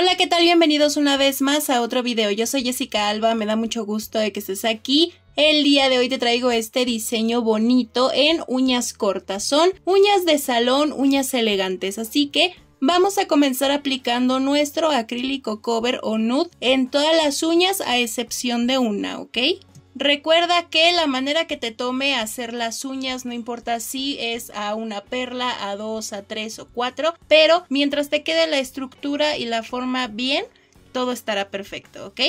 Hola, ¿qué tal? Bienvenidos una vez más a otro video. Yo soy Jessica Alba, me da mucho gusto de que estés aquí. El día de hoy te traigo este diseño bonito en uñas cortas. Son uñas de salón, uñas elegantes, así que Vamos a comenzar aplicando nuestro acrílico cover o nude en todas las uñas a excepción de una, ¿ok? Recuerda que la manera que te tome hacer las uñas, no importa si es a una perla, a dos, a tres o cuatro, pero mientras te quede la estructura y la forma bien, todo estará perfecto, ¿ok?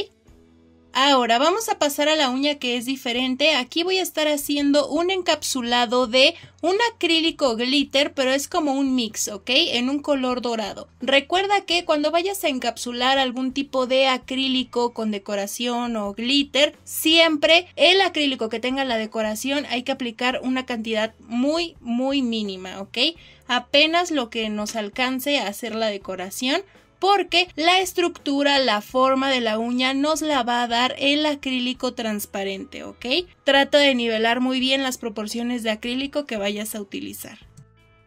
Ahora vamos a pasar a la uña que es diferente. Aquí voy a estar haciendo un encapsulado de un acrílico glitter, pero es como un mix, ¿ok? En un color dorado. Recuerda que cuando vayas a encapsular algún tipo de acrílico con decoración o glitter, siempre el acrílico que tenga la decoración hay que aplicar una cantidad muy, muy mínima, ¿ok? Apenas lo que nos alcance a hacer la decoración porque la estructura, la forma de la uña nos la va a dar el acrílico transparente, ¿ok? Trata de nivelar muy bien las proporciones de acrílico que vayas a utilizar.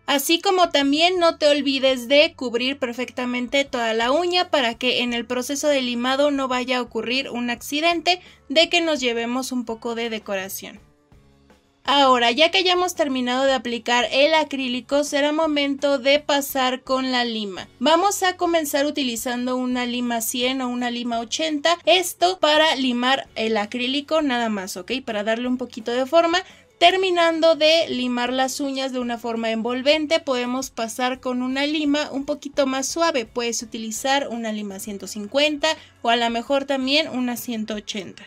Así como también no te olvides de cubrir perfectamente toda la uña para que en el proceso de limado no vaya a ocurrir un accidente de que nos llevemos un poco de decoración. Ahora, ya que hayamos terminado de aplicar el acrílico, será momento de pasar con la lima. Vamos a comenzar utilizando una lima 100 o una lima 80, esto para limar el acrílico nada más, ¿ok? Para darle un poquito de forma. Terminando de limar las uñas de una forma envolvente, podemos pasar con una lima un poquito más suave. Puedes utilizar una lima 150 o a lo mejor también una 180.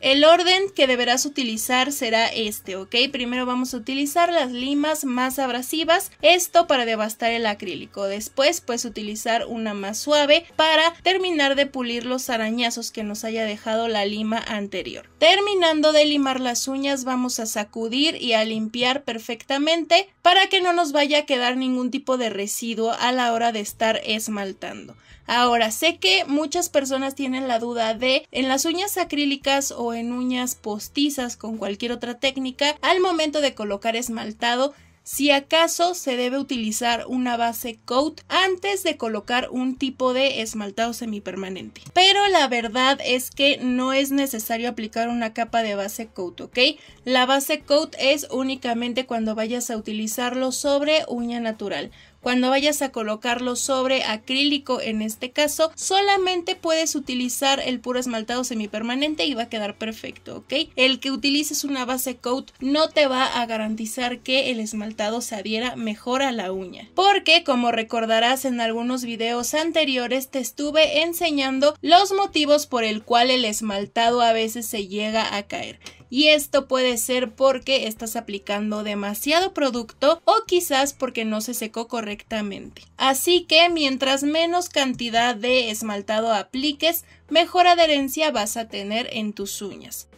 El orden que deberás utilizar será este, ¿ok? Primero vamos a utilizar las limas más abrasivas, esto para devastar el acrílico. Después puedes utilizar una más suave para terminar de pulir los arañazos que nos haya dejado la lima anterior. Terminando de limar las uñas vamos a sacudir y a limpiar perfectamente para que no nos vaya a quedar ningún tipo de residuo a la hora de estar esmaltando. Ahora, sé que muchas personas tienen la duda de en las uñas acrílicas o en uñas postizas con cualquier otra técnica, al momento de colocar esmaltado, si acaso se debe utilizar una base coat antes de colocar un tipo de esmaltado semipermanente. Pero la verdad es que no es necesario aplicar una capa de base coat, ¿ok? La base coat es únicamente cuando vayas a utilizarlo sobre uña natural. Cuando vayas a colocarlo sobre acrílico en este caso, solamente puedes utilizar el puro esmaltado semipermanente y va a quedar perfecto, ¿ok? El que utilices una base coat no te va a garantizar que el esmaltado se adhiera mejor a la uña. Porque como recordarás en algunos videos anteriores te estuve enseñando los motivos por el cual el esmaltado a veces se llega a caer. Y esto puede ser porque estás aplicando demasiado producto o quizás porque no se secó correctamente. Así que mientras menos cantidad de esmaltado apliques, mejor adherencia vas a tener en tus uñas.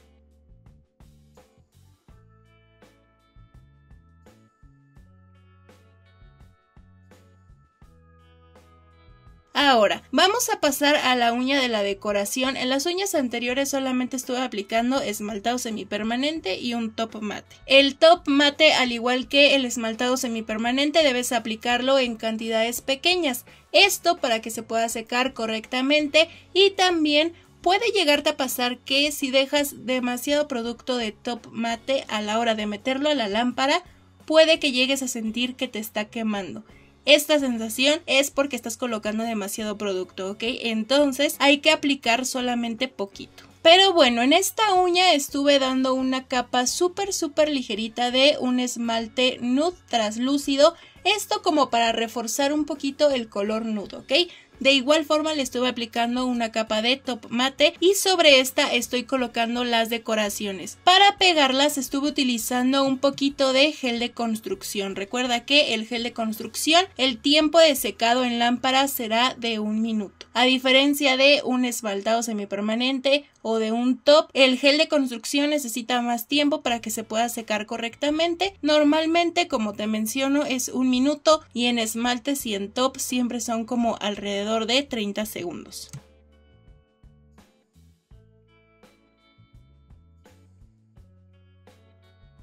Ahora, vamos a pasar a la uña de la decoración. En las uñas anteriores solamente estuve aplicando esmaltado semipermanente y un top mate. El top mate, al igual que el esmaltado semipermanente, debes aplicarlo en cantidades pequeñas. Esto para que se pueda secar correctamente y también puede llegarte a pasar que si dejas demasiado producto de top mate a la hora de meterlo a la lámpara, puede que llegues a sentir que te está quemando esta sensación es porque estás colocando demasiado producto, ¿ok? Entonces hay que aplicar solamente poquito. Pero bueno, en esta uña estuve dando una capa súper súper ligerita de un esmalte nude traslúcido esto como para reforzar un poquito el color nude, ¿ok? De igual forma le estuve aplicando una capa de top mate y sobre esta estoy colocando las decoraciones. Para pegarlas estuve utilizando un poquito de gel de construcción. Recuerda que el gel de construcción, el tiempo de secado en lámpara será de un minuto. A diferencia de un esmaltado semipermanente, o de un top. El gel de construcción necesita más tiempo para que se pueda secar correctamente. Normalmente, como te menciono, es un minuto y en esmaltes y en top siempre son como alrededor de 30 segundos.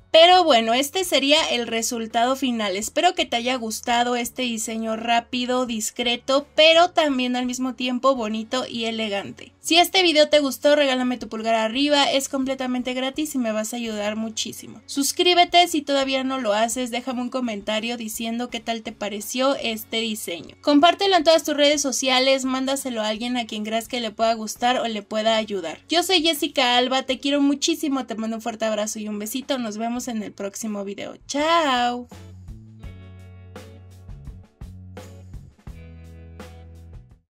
Pero bueno, este sería el resultado final. Espero que te haya gustado este diseño rápido, discreto, pero también al mismo tiempo bonito y elegante. Si este video te gustó, regálame tu pulgar arriba, es completamente gratis y me vas a ayudar muchísimo. Suscríbete si todavía no lo haces, déjame un comentario diciendo qué tal te pareció este diseño. Compártelo en todas tus redes sociales, mándaselo a alguien a quien creas que le pueda gustar o le pueda ayudar. Yo soy Jessica Alba, te quiero muchísimo, te mando un fuerte abrazo y un besito, nos vemos en el próximo video. ¡Chao!